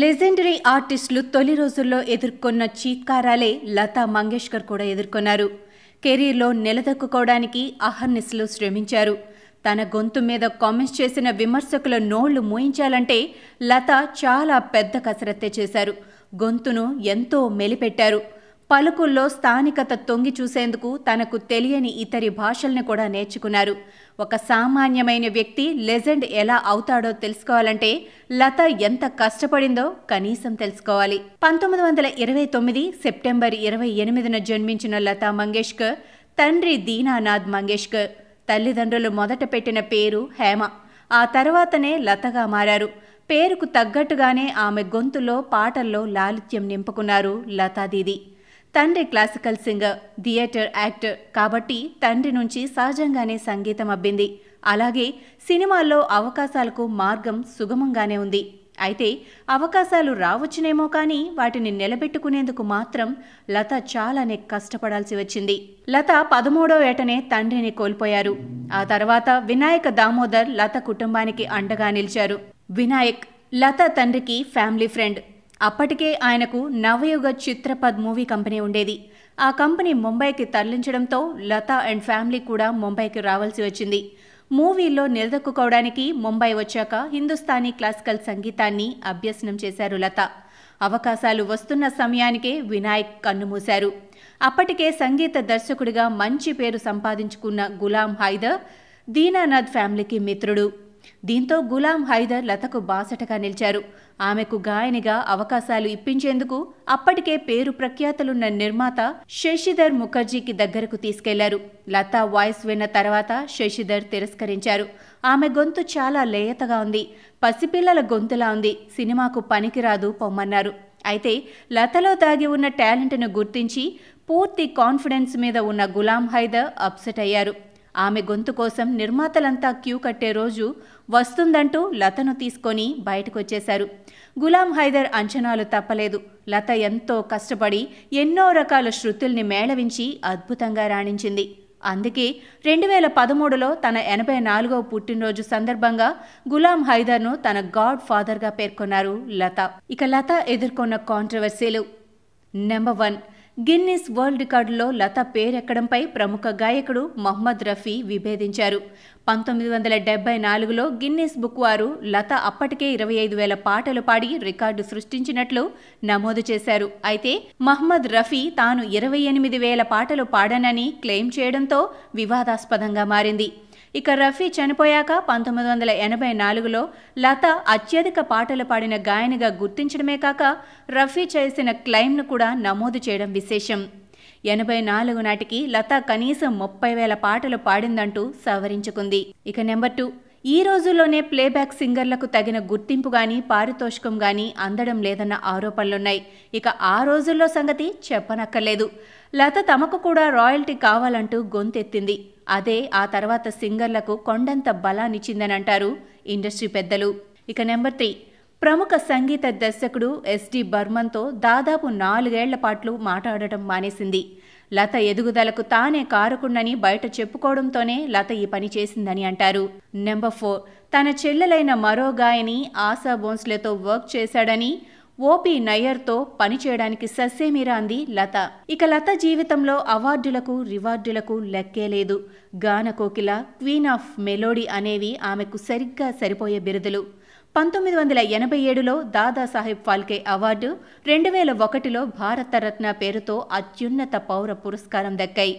legendary ఆర్టిస్టులు తొలి రోజుల్లో ఎదుర్కొన్న చీత్కారాలే లతా మంగేష్కర్ కూడా ఎదుర్కొన్నారు కెరీర్లో నిలదొక్కుకోవడానికి అహర్నిస్లు శ్రమించారు తన గొంతు మీద కామెంట్స్ చేసిన విమర్శకుల నోళ్లు మూయించాలంటే లత చాలా పెద్ద కసరత్తే చేశారు గొంతును ఎంతో మెలిపెట్టారు పలుకుల్లో స్థానికత తొంగి చూసేందుకు తనకు తెలియని ఇతరి భాషల్ని కూడా నేర్చుకున్నారు ఒక సామాన్యమైన వ్యక్తి లెజెండ్ ఎలా అవుతాడో తెలుసుకోవాలంటే లత ఎంత కష్టపడిందో కనీసం తెలుసుకోవాలి పంతొమ్మిది వందల ఇరవై తొమ్మిది సెప్టెంబర్ ఇరవై ఎనిమిదిన జన్మించిన లతా మంగేష్కర్ తండ్రి దీనానాథ్ మంగేష్కర్ తల్లిదండ్రులు మొదట పెట్టిన పేరు హేమ ఆ తర్వాతనే లతగా మారారు పేరుకు తగ్గట్టుగానే ఆమె గొంతులో పాటల్లో లాలిత్యం నింపుకున్నారు లతాదీది తండ్రి క్లాసికల్ సింగర్ థియేటర్ యాక్టర్ కాబట్టి తండ్రి నుంచి సహజంగానే సంగీతం అబ్బింది అలాగే సినిమాల్లో అవకాశాలకు మార్గం సుగమంగానే ఉంది అయితే అవకాశాలు రావచ్చునేమో కానీ వాటిని నిలబెట్టుకునేందుకు మాత్రం లత చాలానే కష్టపడాల్సి వచ్చింది లత పదమూడో ఏటనే తండ్రిని కోల్పోయారు ఆ తర్వాత వినాయక దామోదర్ లత కుటుంబానికి అండగా నిలిచారు వినాయక్ లత తండ్రికి ఫ్యామిలీ ఫ్రెండ్ అప్పటికే ఆయనకు నవయుగ చిత్రపద్ మూవీ కంపెనీ ఉండేది ఆ కంపెనీ ముంబైకి తరలించడంతో లతా అండ్ ఫ్యామిలీ కూడా ముంబైకి రావాల్సి వచ్చింది మూవీలో నిలదొక్కుకోవడానికి ముంబై వచ్చాక హిందుస్థానీ క్లాసికల్ సంగీతాన్ని అభ్యసనం చేశారు లత అవకాశాలు వస్తున్న సమయానికే వినాయక్ కన్నుమూశారు అప్పటికే సంగీత దర్శకుడిగా మంచి పేరు సంపాదించుకున్న గులాం హైదర్ దీనానాథ్ ఫ్యామిలీకి మిత్రుడు దీంతో గులాం హైదర్ లతకు బాసటగా నిలిచారు ఆమెకు గాయనిగా అవకాశాలు ఇప్పించేందుకు అప్పటికే పేరు ప్రఖ్యాతలున్న నిర్మాత శశిధర్ ముఖర్జీకి దగ్గరకు తీసుకెళ్లారు లత వాయిస్ విన్న తర్వాత శశిధర్ తిరస్కరించారు ఆమె గొంతు చాలా లేయతగా ఉంది పసిపిల్లల గొంతులా ఉంది సినిమాకు పనికిరాదు పొమ్మన్నారు అయితే లతలో దాగి ఉన్న టాలెంట్ను గుర్తించి పూర్తి కాన్ఫిడెన్స్ మీద ఉన్న గులాం హైదర్ అప్సెట్ అయ్యారు ఆమె గొంతు కోసం నిర్మాతలంతా క్యూ కట్టే రోజు వస్తుందంటూ లతను తీసుకొని బయటకొచ్చేశారు గులాం హైదర్ అంచనాలు తప్పలేదు లత ఎంతో కష్టపడి ఎన్నో రకాల శృతుల్ని మేళవించి అద్భుతంగా రాణించింది అందుకే రెండు వేల పదమూడులో తన ఎనభై నాలుగవ పుట్టినరోజు సందర్భంగా గులాం హైదర్ను తన గాడ్ ఫాదర్గా పేర్కొన్నారు లత ఇక లత ఎదుర్కొన్న కాంట్రవర్సీలు నెంబర్ వన్ గిన్నిస్ వరల్డ్ రికార్డులో లత పేరెక్కడంపై ప్రముఖ గాయకుడు మహ్మద్ రఫీ విభేదించారు పంతొమ్మిది వందల డెబ్బై నాలుగులో గిన్నిస్ బుక్ వారు లత అప్పటికే ఇరవై ఐదు వేల పాటలు పాడి రికార్డు సృష్టించినట్లు నమోదు చేశారు అయితే మహ్మద్ రఫీ తాను ఇరవై ఎనిమిది వేల పాటలు పాడానని క్లెయిమ్ చేయడంతో వివాదాస్పదంగా మారింది ఇక రఫీ చనిపోయాక పంతొమ్మిది వందల ఎనభై నాలుగులో లత అత్యధిక పాటలు పాడిన గాయనిగా గుర్తించడమే కాక రఫీ చేసిన క్లైమ్ను కూడా నమోదు చేయడం విశేషం ఎనభై నాలుగు నాటికి లత కనీసం ముప్పై వేల పాటలు పాడిందంటూ సవరించుకుంది ఇక నెంబర్ టూ ఈ రోజుల్లోనే ప్లేబ్యాక్ సింగర్లకు తగిన గుర్తింపు గాని పారితోషికం గాని అందడం లేదన్న ఆరోపణలున్నాయి ఇక ఆ రోజుల్లో సంగతి చెప్పనక్కర్లేదు లత తమకు కూడా రాయల్టీ కావాలంటూ గొంతెత్తింది అదే ఆ తర్వాత సింగర్లకు కొండంత బలానిచ్చిందనంటారు ఇండస్ట్రీ పెద్దలు ఇక నెంబర్ త్రీ ప్రముఖ సంగీత దర్శకుడు ఎస్డి బర్మన్తో దాదాపు నాలుగేళ్ల పాటు మాట్లాడటం మానేసింది లత ఎదుగుదలకు తానే కారకుండని బయట చెప్పుకోవడంతోనే లత ఈ పని చేసిందని అంటారు నెంబర్ ఫోర్ తన చెల్లెలైన మరో గాయని ఆశా బోన్స్లేతో వర్క్ చేశాడని ఓపీ నయ్యర్తో పనిచేయడానికి సస్సేమీరా అంది లత ఇక లత జీవితంలో అవార్డులకు రివార్డులకు లెక్కే లేదు గాన కోకిల క్వీన్ ఆఫ్ మెలోడీ అనేవి ఆమెకు సరిగ్గా సరిపోయే బిరుదులు పంతొమ్మిది వందల ఎనభై ఏడులో దాదాసాహెబ్ ఫాల్కే అవార్డు రెండు వేల ఒకటిలో భారతరత్న పేరుతో అత్యున్నత పౌర పురస్కారం దక్కాయి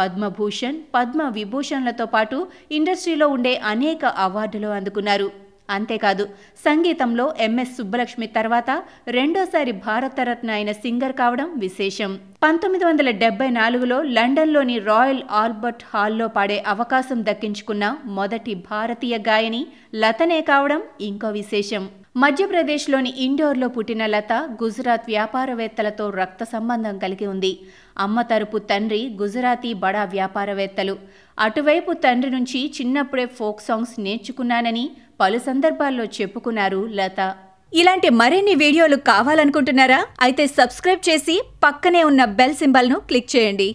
పద్మభూషణ్ పద్మ విభూషణ్లతో పాటు ఇండస్ట్రీలో ఉండే అనేక అవార్డులు అందుకున్నారు అంతేకాదు సంగీతంలో ఎంఎస్ సుబ్బలక్ష్మి తర్వాత రెండోసారి భారతరత్న అయిన సింగర్ కావడం విశేషం పంతొమ్మిది వందల డెబ్బై నాలుగులో లండన్లోని రాయల్ ఆల్బర్ట్ హాల్లో పాడే అవకాశం దక్కించుకున్న మొదటి భారతీయ గాయని లతనే కావడం ఇంకో విశేషం మధ్యప్రదేశ్లోని ఇండోర్లో పుట్టిన లత గుజరాత్ వ్యాపారవేత్తలతో రక్త సంబంధం కలిగి ఉంది అమ్మ తరపు తండ్రి గుజరాతీ బడా వ్యాపారవేత్తలు అటువైపు తండ్రి నుంచి చిన్నప్పుడే ఫోక్ సాంగ్స్ నేర్చుకున్నానని పలు సందర్భాల్లో చెప్పుకున్నారు లత ఇలాంటి మరిన్ని వీడియోలు కావాలనుకుంటున్నారా అయితే సబ్స్క్రైబ్ చేసి పక్కనే ఉన్న బెల్ సింబల్ను క్లిక్ చేయండి